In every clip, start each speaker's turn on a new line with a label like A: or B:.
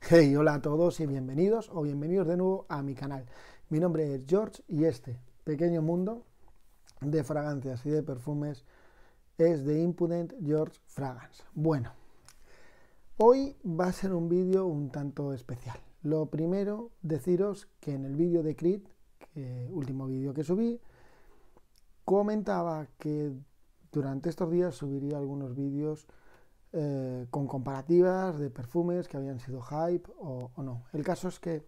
A: Hey, hola a todos y bienvenidos o bienvenidos de nuevo a mi canal. Mi nombre es George y este pequeño mundo de fragancias y de perfumes es de Impudent George Fragrance. Bueno, hoy va a ser un vídeo un tanto especial. Lo primero, deciros que en el vídeo de Creed, último vídeo que subí, comentaba que durante estos días subiría algunos vídeos eh, con comparativas de perfumes que habían sido hype o, no. El caso es que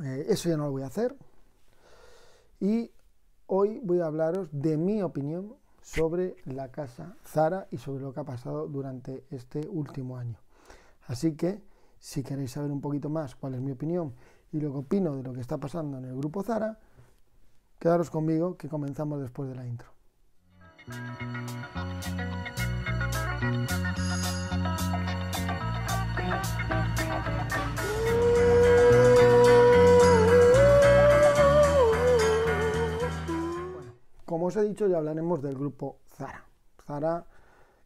A: eh, eso ya no lo voy a hacer. Y hoy voy a hablaros de mi opinión sobre la casa Zara y sobre lo que ha pasado durante este último año. Así que, si queréis saber un poquito más cuál es mi opinión y lo que opino de lo que está pasando en el grupo Zara, quedaros conmigo que comenzamos después de la intro. Como os he dicho, ya hablaremos del grupo Zara. Zara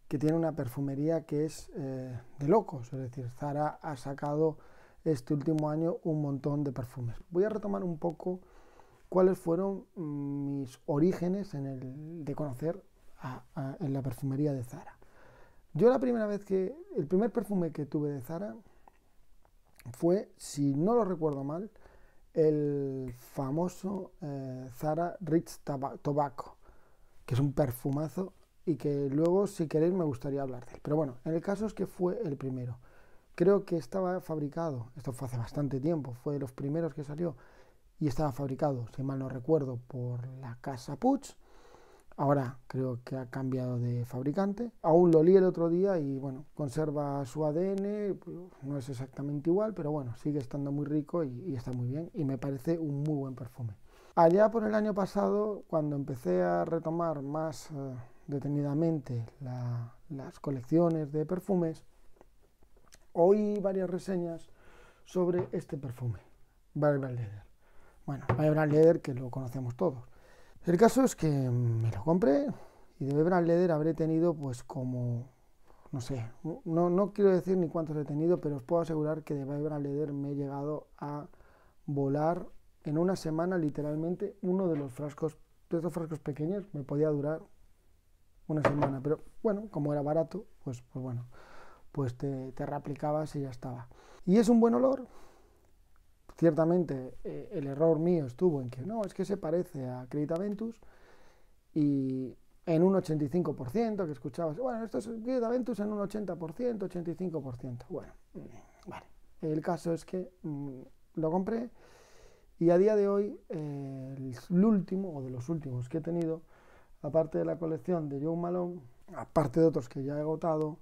A: que tiene una perfumería que es eh, de locos, es decir, Zara ha sacado este último año un montón de perfumes. Voy a retomar un poco cuáles fueron mm, mis orígenes en el de conocer en la perfumería de Zara. Yo la primera vez que, el primer perfume que tuve de Zara fue, si no lo recuerdo mal, el famoso eh, Zara Rich Tobacco, que es un perfumazo y que luego, si queréis, me gustaría hablar de él. Pero bueno, en el caso es que fue el primero. Creo que estaba fabricado, esto fue hace bastante tiempo, fue de los primeros que salió, y estaba fabricado, si mal no recuerdo, por la casa Puig Ahora creo que ha cambiado de fabricante. Aún lo li el otro día y bueno, conserva su ADN, no es exactamente igual, pero bueno, sigue estando muy rico y, está muy bien y me parece un muy buen perfume. Allá por el año pasado, cuando empecé a retomar más eh, detenidamente las colecciones de perfumes, oí varias reseñas sobre este perfume, Barber Leather. Bueno, Barber Leather que lo conocemos todos. El caso es que me lo compré y de Bebran Leder habré tenido pues como, no sé, no, quiero decir ni cuántos he tenido, pero os puedo asegurar que de Bebran Leder me he llegado a volar en una semana literalmente uno de los frascos, de estos frascos pequeños, me podía durar una semana, pero bueno, como era barato, pues, pues bueno, pues te, te reaplicabas y ya estaba. Y es un buen olor, Ciertamente eh, el error mío estuvo en que no, es que se parece a Credit Aventus y en un 85% que escuchabas, bueno, esto es Credit Aventus en un 80%, 85%. Bueno, mm, vale. El caso es que mm, lo compré y a día de hoy eh, el último o de los últimos que he tenido, aparte de la colección de Joe Malone, aparte de otros que ya he agotado,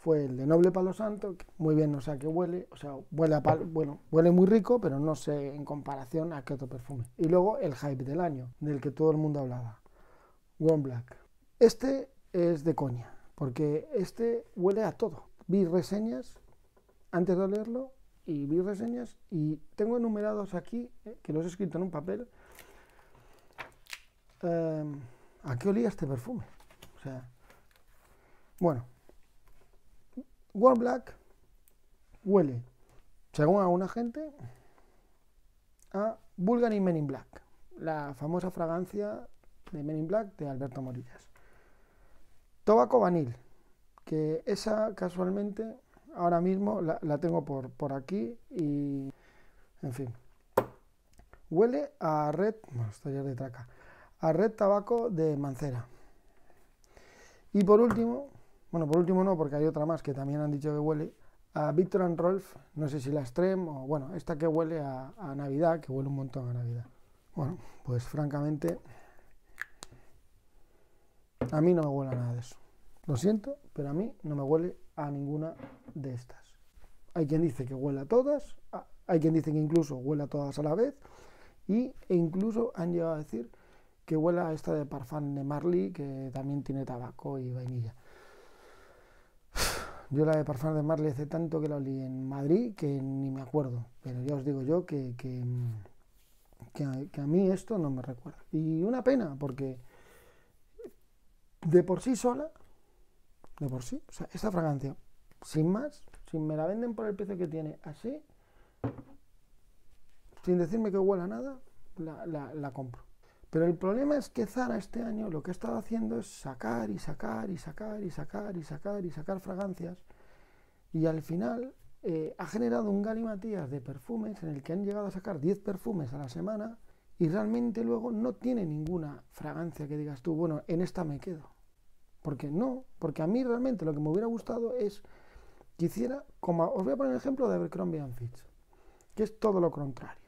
A: fue el de Noble Palo Santo, muy bien no sea que huele, o sea, huele a palo, bueno, huele muy rico, pero no sé en comparación a qué otro perfume. Y luego el hype del año, del que todo el mundo hablaba, One Black. Este es de coña, porque este huele a todo. Vi reseñas antes de leerlo y vi reseñas y tengo enumerados aquí, eh, que los he escrito en un papel, em, a qué olía este perfume. O sea, bueno, Warm Black huele, según alguna gente, a Bulgari Men in Black, la famosa fragancia de Men in Black de Alberto Morillas. Tobacco Vanil, que esa casualmente ahora mismo la, tengo por, por, aquí y, en fin, huele a red, bueno, estoy de traca, a red tabaco de mancera. Y por último, bueno, por último no, porque hay otra más que también han dicho que huele a Victor and Rolf, no sé si la Extreme o bueno, esta que huele a, Navidad, que huele un montón a Navidad. Bueno, pues francamente a mí no me huele a nada de eso. Lo siento, pero a mí no me huele a ninguna de estas. Hay quien dice que huele a todas, hay quien dice que incluso huele a todas a la vez, y, e incluso han llegado a decir que huele a esta de Parfum de Marley, que también tiene tabaco y vainilla. Yo la de Parfum de Marley hace tanto que la olí en Madrid que ni me acuerdo, pero ya os digo yo que, que, que, a, mí esto no me recuerda. Y una pena, porque de por sí sola, de por sí, o sea, esta fragancia, sin más, si me la venden por el precio que tiene, así, sin decirme que huela nada, la compro. Pero el problema es que Zara este año lo que ha estado haciendo es sacar y sacar y sacar y sacar y sacar y sacar fragancias. Y al final eh, ha generado un galimatías de perfumes en el que han llegado a sacar 10 perfumes a la semana y realmente luego no tiene ninguna fragancia que digas tú, bueno, en esta me quedo. Porque no, porque a mí realmente lo que me hubiera gustado es que hiciera, como os voy a poner el ejemplo de Abercrombie Fitch, que es todo lo contrario.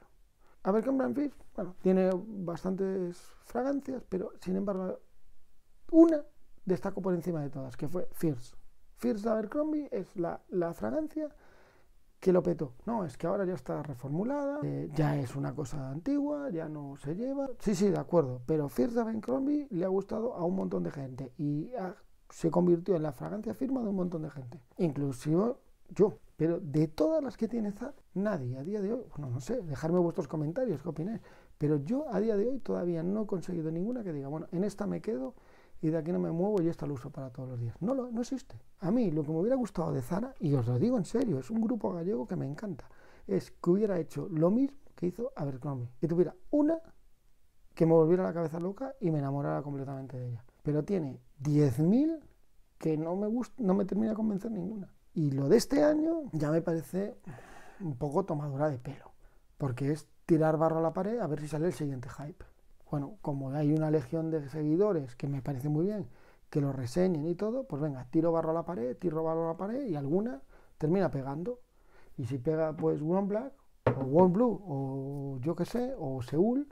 A: Abercrombie Brand bueno, tiene bastantes fragancias, pero sin embargo, una destaco por encima de todas, que fue Fierce. Fierce Abercrombie es la, fragancia que lo petó. No, es que ahora ya está reformulada, eh, ya es una cosa antigua, ya no se lleva. Sí, sí, de acuerdo, pero Fierce Abercrombie le ha gustado a un montón de gente y se convirtió en la fragancia firma de un montón de gente. Inclusive yo, pero de todas las que tiene Zara nadie a día de hoy, bueno, no sé, dejarme vuestros comentarios, qué opináis, pero yo a día de hoy todavía no he conseguido ninguna que diga, bueno, en esta me quedo y de aquí no me muevo y esta lo uso para todos los días. No, no existe. A mí lo que me hubiera gustado de Zara, y os lo digo en serio, es un grupo gallego que me encanta, es que hubiera hecho lo mismo que hizo Abercrombie, y tuviera una que me volviera la cabeza loca y me enamorara completamente de ella. Pero tiene 10.000 que no me, no me termina de convencer ninguna. Y lo de este año ya me parece un poco tomadura de pelo, porque es tirar barro a la pared a ver si sale el siguiente hype. Bueno, como hay una legión de seguidores que me parece muy bien, que lo reseñen y todo, pues venga, tiro barro a la pared, tiro barro a la pared y alguna termina pegando. Y si pega pues One Black o One Blue o yo qué sé, o Seúl,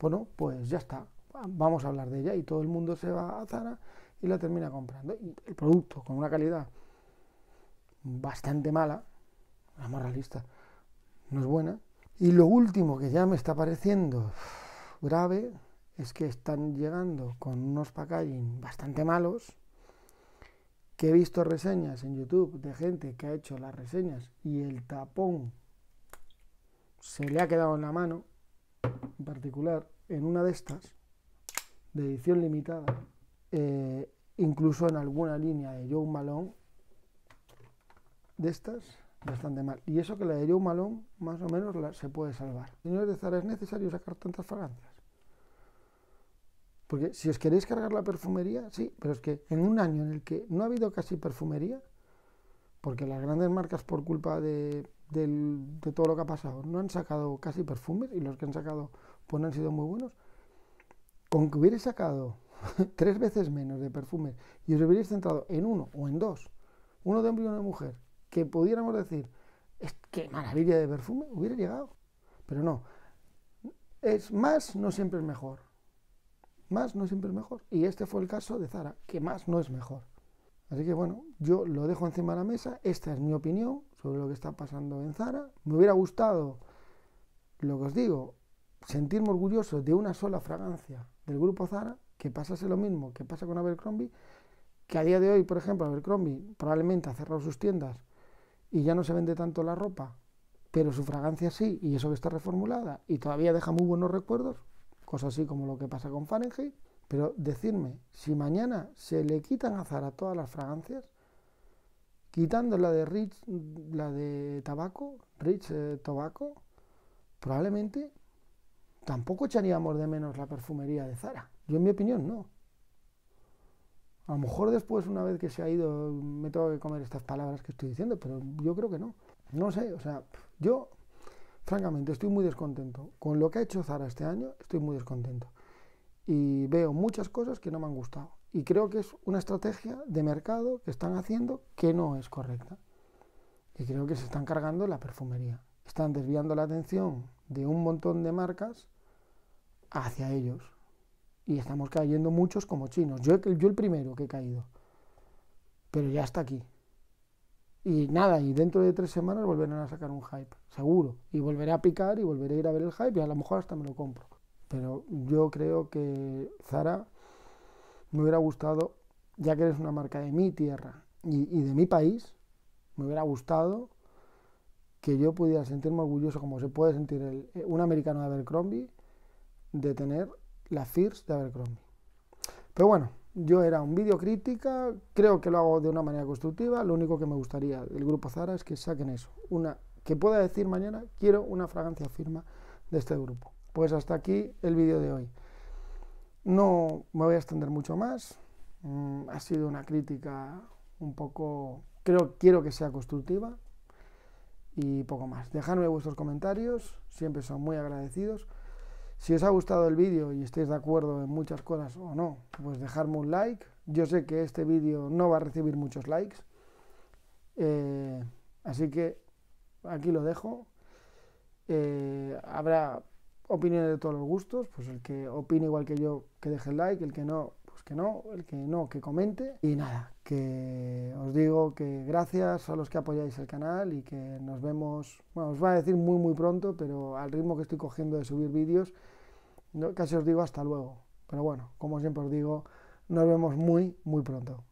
A: bueno, pues ya está, vamos a hablar de ella y todo el mundo se va a Zara y la termina comprando. Y el producto con una calidad bastante mala, la moralista no es buena. Y lo último que ya me está pareciendo grave es que están llegando con unos packaging bastante malos, que he visto reseñas en YouTube de gente que ha hecho las reseñas y el tapón se le ha quedado en la mano, en particular en una de estas, de edición limitada, eh, incluso en alguna línea de Joe Malone, de estas bastante mal. Y eso que la de un malón más o menos se puede salvar. Señores de Zara, ¿es necesario sacar tantas fragancias? Porque si os queréis cargar la perfumería, sí, pero es que en un año en el que no ha habido casi perfumería, porque las grandes marcas por culpa de, todo lo que ha pasado no han sacado casi perfumes y los que han sacado pues no han sido muy buenos, con que hubierais sacado tres veces menos de perfumes y os hubierais centrado en uno o en dos, uno de hombre y uno de mujer, que pudiéramos decir, es qué maravilla de perfume, hubiera llegado. Pero no, es más no siempre es mejor. Más no siempre es mejor. Y este fue el caso de Zara, que más no es mejor. Así que bueno, yo lo dejo encima de la mesa, esta es mi opinión sobre lo que está pasando en Zara. Me hubiera gustado, lo que os digo, sentirme orgulloso de una sola fragancia del grupo Zara, que pasase lo mismo que pasa con Abercrombie, que a día de hoy, por ejemplo, Abercrombie probablemente ha cerrado sus tiendas y ya no se vende tanto la ropa, pero su fragancia sí, y eso que está reformulada, y todavía deja muy buenos recuerdos, cosas así como lo que pasa con Fahrenheit, pero decirme, si mañana se le quitan a Zara todas las fragancias, quitando la de Rich, la de tabaco, Rich eh, Tobacco, probablemente tampoco echaríamos de menos la perfumería de Zara. Yo en mi opinión no. A lo mejor después, una vez que se ha ido, me tengo que comer estas palabras que estoy diciendo, pero yo creo que no. No sé, o sea, yo, francamente, estoy muy descontento. Con lo que ha hecho Zara este año, estoy muy descontento. Y veo muchas cosas que no me han gustado. Y creo que es una estrategia de mercado que están haciendo que no es correcta. Y creo que se están cargando la perfumería. Están desviando la atención de un montón de marcas hacia ellos. Y estamos cayendo muchos como chinos. Yo, yo el primero que he caído. Pero ya está aquí. Y nada, y dentro de tres semanas volverán a sacar un hype, seguro. Y volveré a picar y volveré a ir a ver el hype y a lo mejor hasta me lo compro. Pero yo creo que Zara me hubiera gustado, ya que eres una marca de mi tierra y, de mi país, me hubiera gustado que yo pudiera sentirme orgulloso como se puede sentir eh, un americano de Abercrombie de tener la FIRS de Abercrombie. Pero bueno, yo era un vídeo crítica, creo que lo hago de una manera constructiva, lo único que me gustaría del grupo Zara es que saquen eso, una que pueda decir mañana, quiero una fragancia firma de este grupo. Pues hasta aquí el vídeo de hoy. No me voy a extender mucho más, mm, ha sido una crítica un poco, creo, quiero que sea constructiva y poco más. Dejadme vuestros comentarios, siempre son muy agradecidos. Si os ha gustado el vídeo y estáis de acuerdo en muchas cosas o no, pues dejadme un like. Yo sé que este vídeo no va a recibir muchos likes. Eh, así que aquí lo dejo. Eh, habrá opiniones de todos los gustos, pues el que opine igual que yo, que deje el like, el que no, pues que no, el que no, que comente. Y nada, que os digo que gracias a los que apoyáis el canal y que nos vemos, bueno, os voy a decir muy muy pronto, pero al ritmo que estoy cogiendo de subir vídeos, casi os digo hasta luego. Pero bueno, como siempre os digo, nos vemos muy muy pronto.